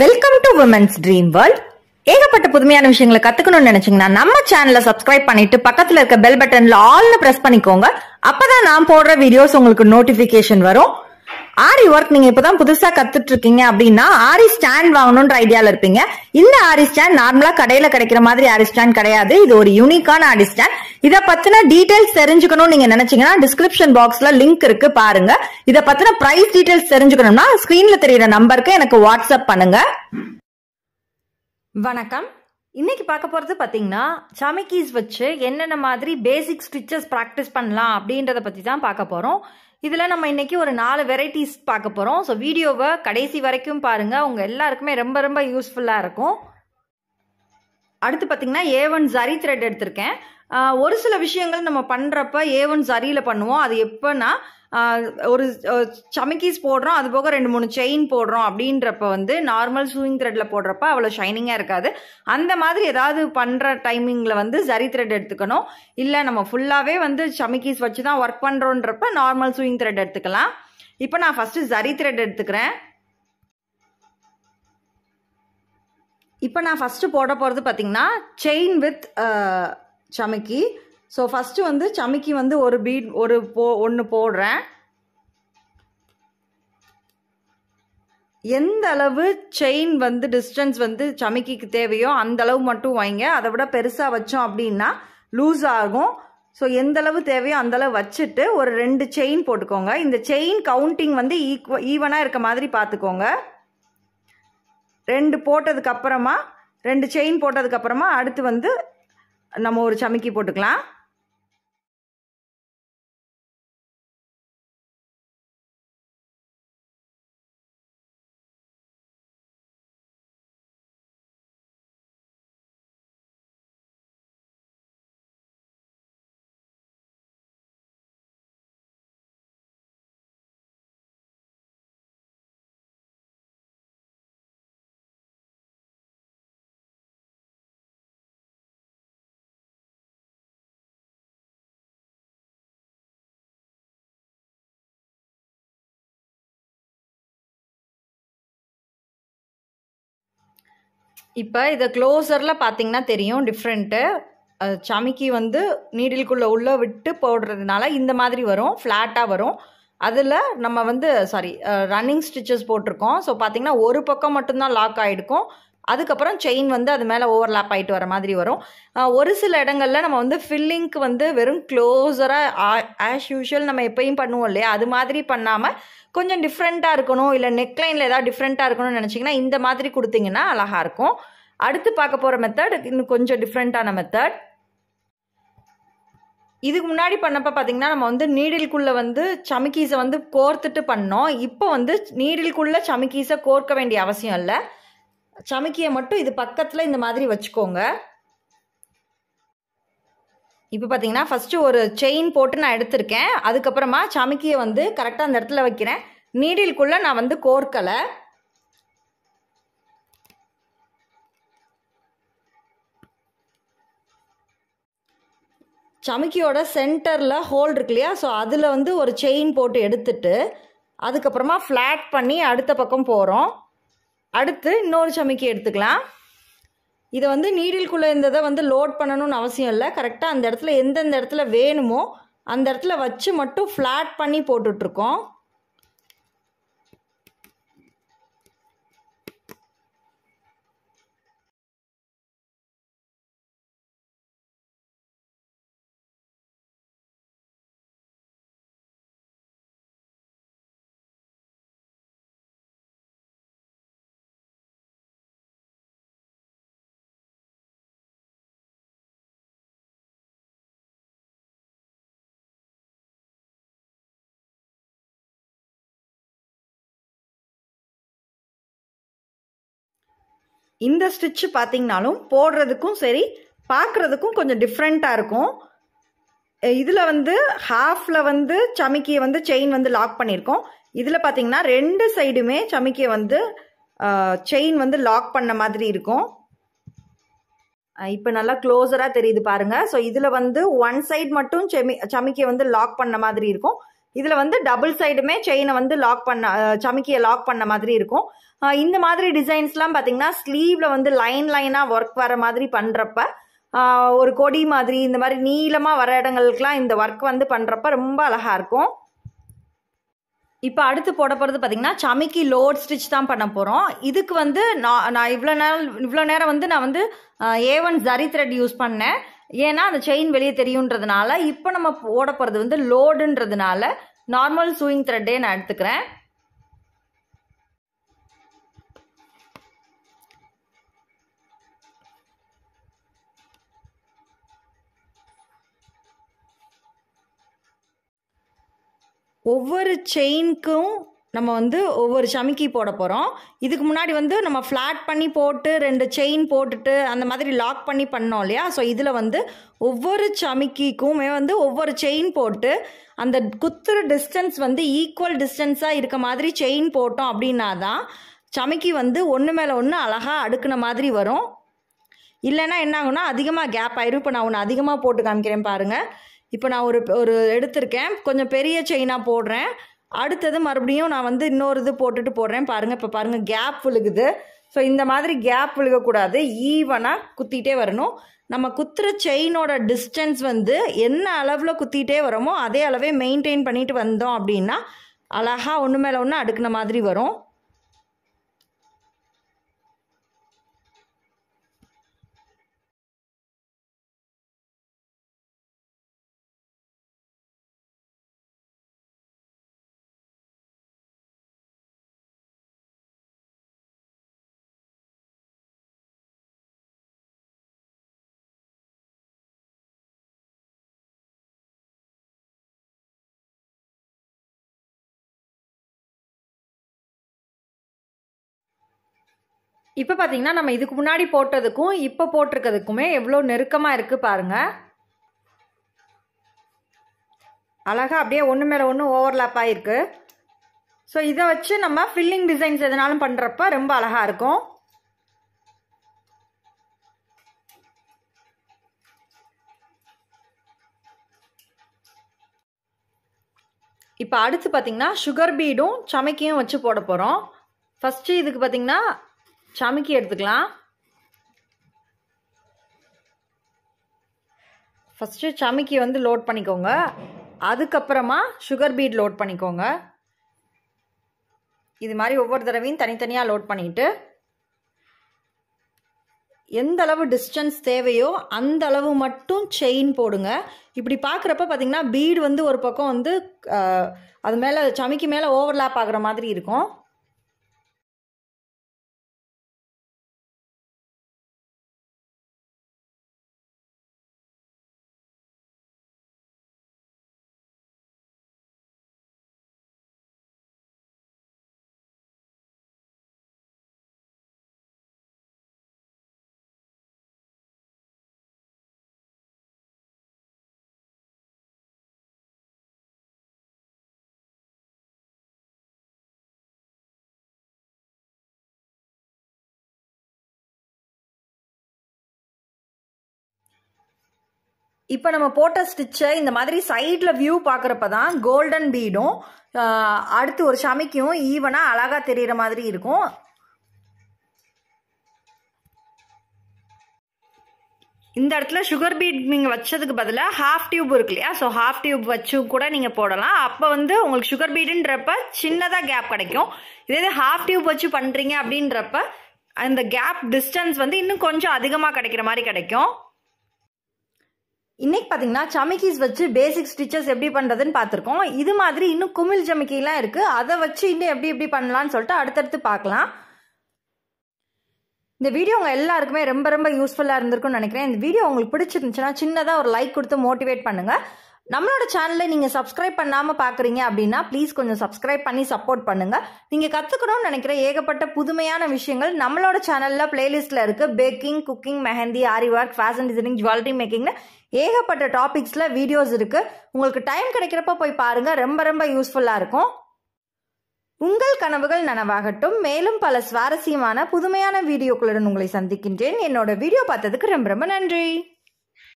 welcome to women's dream world ஏகப்பட்ட புதுமையான விஷயங்களை கத்துக்கணும்னு நினைச்சீங்கன்னா நம்ம சேனலை சப்ஸ்கிரைப் பண்ணிட்டு பக்கத்துல இருக்க பெல் பட்டன்ல ஆல்னு பிரஸ் பண்ணிக்கோங்க அப்பதான் நான் போடுற வீடியோஸ் உங்களுக்கு நோட்டிபிகேஷன் வரும் ஆரி ஒர்க் நீங்க இப்பதான் புதுசா கத்துட்டு இருக்கீங்க அப்படின்னா ஆரி ஸ்டாண்ட் வாங்கணும்ன்ற ஐடியால இருப்பீங்க இந்த ஆரி ஸ்டாண்ட் நார்மலா கடையில கிடைக்கிற மாதிரி ஆரி ஸ்டாண்ட் கிடையாது இது ஒரு யூனிக்கான ஆரி ஸ்டாண்ட் இத பத்தின டீடைல்ஸ் தெரிஞ்சுக்கணும் நீங்க நினைச்சீங்கன்னா டிஸ்கிரிப்ஷன் பாக்ஸ்ல லிங்க் இருக்கு பாருங்க இத பத்தின பிரைஸ் டீடைல்ஸ் தெரிஞ்சுக்கணும்னா ஸ்கிரீன்ல தெரியற நம்பருக்கு எனக்கு வாட்ஸ்அப் பண்ணுங்க வணக்கம் இன்னைக்கு பார்க்க போகிறது பார்த்தீங்கன்னா சமிக்கீஸ் வச்சு என்னென்ன மாதிரி பேசிக் ஸ்டிச்சஸ் ப்ராக்டிஸ் பண்ணலாம் அப்படின்றத பற்றி தான் பார்க்க போகிறோம் இதில் நம்ம இன்றைக்கி ஒரு நாலு வெரைட்டிஸ் பார்க்க போகிறோம் ஸோ வீடியோவை கடைசி வரைக்கும் பாருங்கள் உங்க எல்லாருக்குமே ரொம்ப ரொம்ப யூஸ்ஃபுல்லாக இருக்கும் அடுத்து பார்த்தீங்கன்னா ஏ ஒன் ஜரி த்ரெட் எடுத்திருக்கேன் ஒரு சில விஷயங்கள் நம்ம பண்ணுறப்ப ஏவன் சரியில் பண்ணுவோம் அது எப்போன்னா ஒரு சமக்கீஸ் போடுறோம் அது போக ரெண்டு மூணு செயின் போடுறோம் அப்படின்றப்ப வந்து நார்மல் சூயிங் த்ரெட்டில் போடுறப்ப அவ்வளோ ஷைனிங்காக இருக்காது அந்த மாதிரி ஏதாவது பண்ணுற டைமிங்கில் வந்து சரி த்ரெட் எடுத்துக்கணும் இல்லை நம்ம ஃபுல்லாகவே வந்து சமக்கீஸ் வச்சு தான் ஒர்க் பண்ணுறோன்றப்ப நார்மல் சூயிங் த்ரெட் எடுத்துக்கலாம் இப்போ நான் ஃபஸ்ட்டு சரி த்ரெட் எடுத்துக்கிறேன் இப்போ நான் ஃபஸ்ட்டு போட போகிறது பார்த்தீங்கன்னா செயின் வித் சமைக்கி ஸோ ஃபஸ்ட்டு வந்து சமைக்கி வந்து ஒரு பீட் ஒரு போ ஒன்று போடுறேன் எந்த அளவு செயின் வந்து டிஸ்டன்ஸ் வந்து சமைக்கிக்கு தேவையோ அந்த அளவு மட்டும் வைங்க அதை விட பெருசாக வச்சோம் அப்படின்னா லூஸ் ஆகும் ஸோ எந்த அளவு தேவையோ அந்த அளவு வச்சுட்டு ஒரு ரெண்டு செயின் போட்டுக்கோங்க இந்த செயின் கவுண்டிங் வந்து ஈக்குவ ஈவனாக இருக்க மாதிரி பார்த்துக்கோங்க ரெண்டு போட்டதுக்கப்புறமா ரெண்டு செயின் போட்டதுக்கப்புறமா அடுத்து வந்து நம்ம ஒரு சமைக்கி போட்டுக்கலாம் இப்போ இதை க்ளோஸரில் பார்த்தீங்கன்னா தெரியும் டிஃப்ரெண்ட்டு சமிக்கி வந்து நீடிலுக்குள்ளே உள்ளே விட்டு போடுறதுனால இந்த மாதிரி வரும் ஃப்ளாட்டாக வரும் அதில் நம்ம வந்து சாரி ரன்னிங் ஸ்டிச்சஸ் போட்டிருக்கோம் ஸோ பார்த்திங்கன்னா ஒரு பக்கம் மட்டும்தான் லாக் ஆகிருக்கும் அதுக்கப்புறம் செயின் வந்து அது மேலே ஓவர்லாப் ஆகிட்டு வர மாதிரி வரும் ஒரு சில இடங்களில் நம்ம வந்து ஃபில்லிங்க்கு வந்து வெறும் க்ளோஸராக ஆஸ் யூஷுவல் நம்ம எப்பயும் பண்ணுவோம் இல்லையா அது மாதிரி பண்ணாமல் கொஞ்சம் டிஃப்ரெண்ட்டாக இருக்கணும் இல்லை நெக்லைனில் ஏதாவது டிஃப்ரெண்ட்டாக இருக்கணும்னு நினச்சிங்கன்னா இந்த மாதிரி கொடுத்தீங்கன்னா அழகாக இருக்கும் அடுத்து பார்க்க போகிற மெத்தட் இன்னும் கொஞ்சம் டிஃப்ரெண்ட்டான மெத்தட் இதுக்கு முன்னாடி பண்ணப்போ பார்த்தீங்கன்னா நம்ம வந்து நீடிலுக்குள்ளே வந்து சமிக்கீஸை வந்து கோர்த்துட்டு பண்ணோம் இப்போ வந்து நீடிலுக்குள்ளே சமிக்கீஸை கோர்க்க வேண்டிய அவசியம் இல்லை சமைக்கியை மட்டும் இது பக்கத்தில் இந்த மாதிரி வச்சுக்கோங்க இப்போ பார்த்தீங்கன்னா ஃபஸ்ட்டு ஒரு செயின் போட்டு நான் எடுத்திருக்கேன் அதுக்கப்புறமா சமைக்கியை வந்து கரெக்டாக அந்த இடத்துல வைக்கிறேன் நீடிலுக்குள்ளே நான் வந்து கோர்க்கலை சமைக்கியோட சென்டரில் ஹோல் இருக்கு இல்லையா ஸோ அதில் வந்து ஒரு செயின் போட்டு எடுத்துட்டு அதுக்கப்புறமா ஃப்ளாட் பண்ணி அடுத்த பக்கம் போகிறோம் அடுத்து இன்னொரு சமைக்கி எடுத்துக்கலாம் இதை வந்து நீடில்குள்ளே இருந்ததை வந்து லோட் பண்ணணும்னு அவசியம் இல்லை கரெக்டாக அந்த இடத்துல எந்தெந்த இடத்துல வேணுமோ அந்த இடத்துல வச்சு மட்டும் ஃப்ளாட் பண்ணி போட்டுட்ருக்கோம் இந்த ஸ்டிச்சு பார்த்தீங்கனாலும் போடுறதுக்கும் சரி பார்க்குறதுக்கும் கொஞ்சம் டிஃப்ரெண்ட்டாக இருக்கும் இதில் வந்து ஹாஃபில் வந்து சமிக்கியை வந்து செயின் வந்து லாக் பண்ணியிருக்கோம் இதில் பார்த்தீங்கன்னா ரெண்டு சைடுமே சமிக்கியை வந்து செயின் வந்து லாக் பண்ண மாதிரி இருக்கும் இப்போ நல்லா க்ளோஸராக தெரியுது பாருங்கள் ஸோ இதில் வந்து ஒன் சைடு மட்டும் செமி சமிக்கியை வந்து லாக் பண்ண மாதிரி இருக்கும் இதில் வந்து டபுள் சைடுமே செயினை வந்து லாக் பண்ண சமிக்கியை லாக் பண்ண மாதிரி இருக்கும் இந்த மாதிரி டிசைன்ஸ்லாம் பார்த்தீங்கன்னா ஸ்லீவில் வந்து லைன் லைனாக ஒர்க் வர மாதிரி பண்ணுறப்ப ஒரு கொடி மாதிரி இந்த மாதிரி நீளமாக வர இடங்களுக்குலாம் இந்த ஒர்க் வந்து பண்ணுறப்ப ரொம்ப அழகாக இருக்கும் இப்போ அடுத்து போட போகிறது பார்த்தீங்கன்னா சமிக்கி லோட் ஸ்டிச் தான் பண்ண போகிறோம் இதுக்கு வந்து நான் நான் இவ்வளோ நேரம் இவ்வளோ நேரம் வந்து நான் வந்து A one zari thread use பண்ணேன் ஏன்னா அந்த செயின் வெளியே தெரியுன்றதுனால இப்போ நம்ம ஓட போகிறது வந்து லோடுன்றதுனால நார்மல் சூயிங் த்ரெட்டே நான் எடுத்துக்கிறேன் ஒவ்வொரு செயின்க்கும் நம்ம வந்து ஒவ்வொரு சமிக்கி போட போகிறோம் இதுக்கு முன்னாடி வந்து நம்ம ஃப்ளாட் பண்ணி போட்டு ரெண்டு செயின் போட்டுட்டு அந்த மாதிரி லாக் பண்ணி பண்ணோம் இல்லையா ஸோ இதில் வந்து ஒவ்வொரு சமிக்கிக்குமே வந்து ஒவ்வொரு செயின் போட்டு அந்த குத்துற டிஸ்டன்ஸ் வந்து ஈக்குவல் டிஸ்டன்ஸாக இருக்க மாதிரி செயின் போட்டோம் அப்படின்னா தான் சமிக்கி வந்து ஒன்று மேலே ஒன்று அழகாக அடுக்கின மாதிரி வரும் இல்லைன்னா என்ன ஆகும்னா அதிகமாக கேப் ஆயிரும் இப்போ நான் ஒன்று அதிகமாக போட்டு காமிக்கிறேன் பாருங்கள் இப்போ நான் ஒரு ஒரு எடுத்திருக்கேன் கொஞ்சம் பெரிய செயினாக போடுறேன் அடுத்தது மறுபடியும் நான் வந்து இன்னொரு இது போட்டுட்டு போடுறேன் பாருங்கள் இப்போ பாருங்கள் கேப் விழுகுது ஸோ இந்த மாதிரி கேப் விழுகக்கூடாது ஈவனாக குத்திகிட்டே வரணும் நம்ம குத்துற செயினோட டிஸ்டன்ஸ் வந்து என்ன அளவில் குத்திகிட்டே வரோமோ அதே அளவே மெயின்டைன் பண்ணிட்டு வந்தோம் அப்படின்னா அழகாக ஒன்று மேலே ஒன்று அடுக்கின மாதிரி வரும் இப்போ பார்த்தீங்கன்னா நம்ம இதுக்கு முன்னாடி போட்டதுக்கும் இப்போ போட்டிருக்கிறதுக்குமே எவ்வளோ நெருக்கமாக இருக்குது பாருங்கள் அழகாக அப்படியே ஒன்று மேலே ஒன்று ஓவர்லாப் ஆகிருக்கு ஸோ இதை வச்சு நம்ம ஃபில்லிங் டிசைன்ஸ் எதனாலும் பண்ணுறப்ப ரொம்ப அழகாக இருக்கும் இப்போ அடுத்து பார்த்தீங்கன்னா சுகர் பீடும் சமைக்கையும் வச்சு போட போகிறோம் ஃபஸ்ட்டு இதுக்கு பார்த்திங்கன்னா சமைக்கி எடுத்துக்கலாம் ஃபஸ்ட்டு சமைக்கி வந்து லோட் பண்ணிக்கோங்க அதுக்கப்புறமா சுகர் பீட் லோட் பண்ணிக்கோங்க இது மாதிரி ஒவ்வொரு தடவையும் தனித்தனியாக லோட் பண்ணிவிட்டு எந்த அளவு டிஸ்டன்ஸ் தேவையோ அந்த அளவு மட்டும் செயின் போடுங்க இப்படி பார்க்குறப்ப பார்த்தீங்கன்னா பீடு வந்து ஒரு பக்கம் வந்து அது மேலே சமைக்கு மேலே ஓவர்லாப் ஆகிற மாதிரி இருக்கும் இப்போ நம்ம போட்ட ஸ்டிச்சை இந்த மாதிரி சைடில் வியூ பார்க்குறப்ப தான் கோல்டன் பீடும் அடுத்து ஒரு சமைக்கும் ஈவனாக அழகாக தெரிகிற மாதிரி இருக்கும் இந்த இடத்துல சுகர் பீட் நீங்கள் வச்சதுக்கு பதிலாக ஹாஃப் டியூப் இருக்கு இல்லையா ஸோ ஹாஃப் டியூப் வச்சு கூட நீங்கள் போடலாம் அப்போ வந்து உங்களுக்கு சுகர் பீடுன்றப்ப சின்னதாக கேப் கிடைக்கும் இதே இது ஹாஃப் டியூப் வச்சு பண்ணுறீங்க அப்படின்றப்ப அந்த கேப் டிஸ்டன்ஸ் வந்து இன்னும் கொஞ்சம் அதிகமாக கிடைக்கிற மாதிரி கிடைக்கும் இன்னைக்கு பார்த்தீங்கன்னா சமிக்கிஸ் வச்சு பேசிக் ஸ்டிச்சஸ் எப்படி பண்ணுறதுன்னு பார்த்துருக்கோம் இது மாதிரி இன்னும் குமிழ் ஜமிக்கிலாம் இருக்குது அதை வச்சு இன்னும் எப்படி எப்படி பண்ணலான்னு சொல்லிட்டு அடுத்தடுத்து பார்க்கலாம் இந்த வீடியோ உங்கள் எல்லாருக்குமே ரொம்ப ரொம்ப யூஸ்ஃபுல்லாக இருந்திருக்கும்னு நினைக்கிறேன் இந்த வீடியோ உங்களுக்கு பிடிச்சிருந்துச்சுன்னா சின்னதாக ஒரு லைக் கொடுத்து மோட்டிவேட் பண்ணுங்கள் நம்மளோட சேனலை நீங்கள் சப்ஸ்கிரைப் பண்ணாமல் பார்க்குறீங்க அப்படின்னா ப்ளீஸ் கொஞ்சம் சப்ஸ்கிரைப் பண்ணி சப்போர்ட் பண்ணுங்கள் நீங்கள் கற்றுக்கணும்னு நினைக்கிற ஏகப்பட்ட புதுமையான விஷயங்கள் நம்மளோட சேனலில் பிளேலிஸ்ட்டில் இருக்குது baking cooking mehndi aari work fashion designing jewellery மேக்கிங்னு ஏகப்பட்ட டாபிக்ஸில் வீடியோஸ் இருக்குது உங்களுக்கு டைம் கிடைக்கிறப்ப போய் பாருங்கள் ரொம்ப ரொம்ப யூஸ்ஃபுல்லாக இருக்கும் உங்கள் கனவுகள் நனவாகட்டும் மேலும் பல சுவாரஸ்யமான புதுமையான வீடியோக்களுடன் உங்களை சந்திக்கின்றேன் என்னோட வீடியோ பார்த்ததுக்கு ரொம்ப ரொம்ப நன்றி